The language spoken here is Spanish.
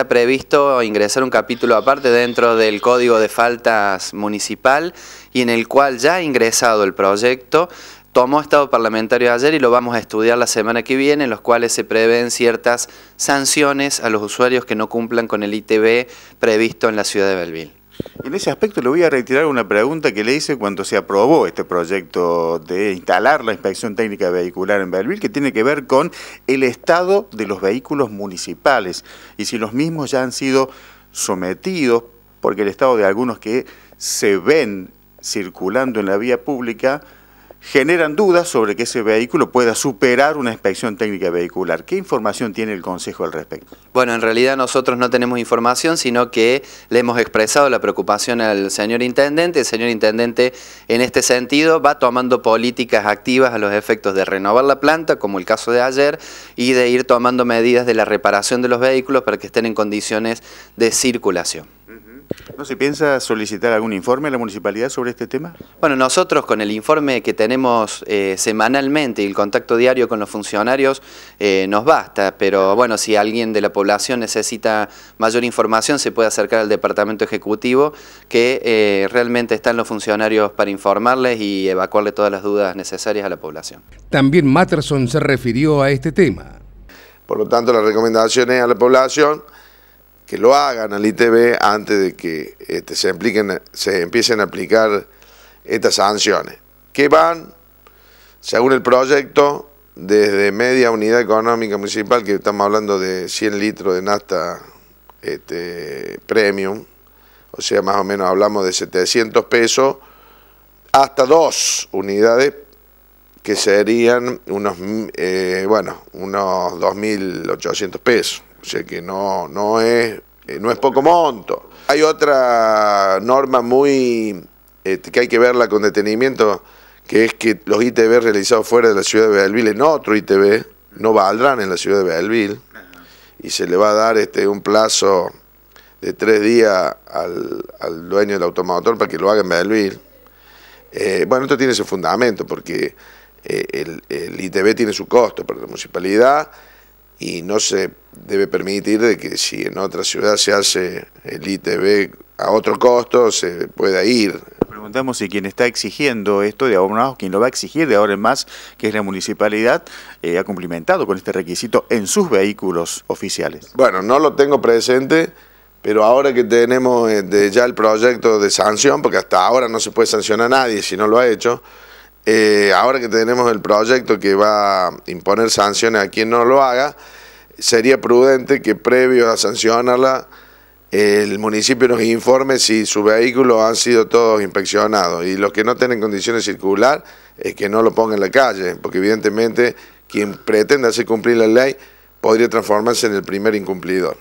está previsto ingresar un capítulo aparte dentro del Código de Faltas Municipal y en el cual ya ha ingresado el proyecto, tomó estado parlamentario ayer y lo vamos a estudiar la semana que viene, en los cuales se prevén ciertas sanciones a los usuarios que no cumplan con el ITB previsto en la ciudad de Belville. En ese aspecto le voy a retirar una pregunta que le hice cuando se aprobó este proyecto de instalar la inspección técnica vehicular en Belville, que tiene que ver con el estado de los vehículos municipales y si los mismos ya han sido sometidos, porque el estado de algunos que se ven circulando en la vía pública generan dudas sobre que ese vehículo pueda superar una inspección técnica vehicular. ¿Qué información tiene el Consejo al respecto? Bueno, en realidad nosotros no tenemos información, sino que le hemos expresado la preocupación al señor Intendente. El señor Intendente, en este sentido, va tomando políticas activas a los efectos de renovar la planta, como el caso de ayer, y de ir tomando medidas de la reparación de los vehículos para que estén en condiciones de circulación. ¿No se piensa solicitar algún informe a la municipalidad sobre este tema? Bueno, nosotros con el informe que tenemos eh, semanalmente y el contacto diario con los funcionarios eh, nos basta, pero bueno, si alguien de la población necesita mayor información se puede acercar al departamento ejecutivo que eh, realmente están los funcionarios para informarles y evacuarle todas las dudas necesarias a la población. También Matterson se refirió a este tema. Por lo tanto, las recomendaciones a la población que lo hagan al ITB antes de que este, se, impliquen, se empiecen a aplicar estas sanciones, que van, según el proyecto, desde media unidad económica municipal, que estamos hablando de 100 litros de nafta este, premium, o sea, más o menos hablamos de 700 pesos, hasta dos unidades que serían unos, eh, bueno, unos 2.800 pesos. O sea que no, no, es, eh, no es poco monto. Hay otra norma muy este, que hay que verla con detenimiento, que es que los ITV realizados fuera de la ciudad de Belville en otro ITV no valdrán en la ciudad de Belville y se le va a dar este un plazo de tres días al, dueño del automotor para que lo haga en Belville. Eh, bueno, esto tiene su fundamento porque eh, el, el ITV tiene su costo para la municipalidad y no se debe permitir de que si en otra ciudad se hace el ITV a otro costo, se pueda ir. Preguntamos si quien está exigiendo esto de abonados, quien lo va a exigir de ahora en más, que es la municipalidad, eh, ha cumplimentado con este requisito en sus vehículos oficiales. Bueno, no lo tengo presente, pero ahora que tenemos eh, ya el proyecto de sanción, porque hasta ahora no se puede sancionar a nadie si no lo ha hecho, eh, ahora que tenemos el proyecto que va a imponer sanciones a quien no lo haga, sería prudente que previo a sancionarla el municipio nos informe si su vehículo han sido todos inspeccionados y los que no tienen condiciones circular es que no lo pongan en la calle, porque evidentemente quien pretenda hacer cumplir la ley podría transformarse en el primer incumplidor.